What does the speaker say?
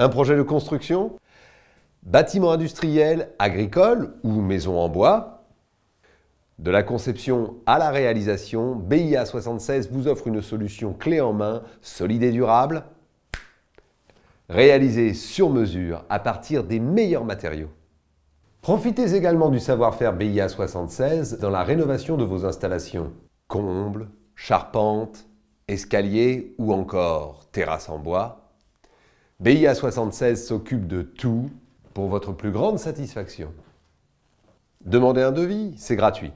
Un projet de construction Bâtiment industriel, agricole ou maison en bois De la conception à la réalisation, BIA 76 vous offre une solution clé en main, solide et durable, réalisée sur mesure à partir des meilleurs matériaux. Profitez également du savoir-faire BIA 76 dans la rénovation de vos installations. Combles, charpentes, escaliers ou encore terrasses en bois, BIA76 s'occupe de tout pour votre plus grande satisfaction. Demandez un devis, c'est gratuit.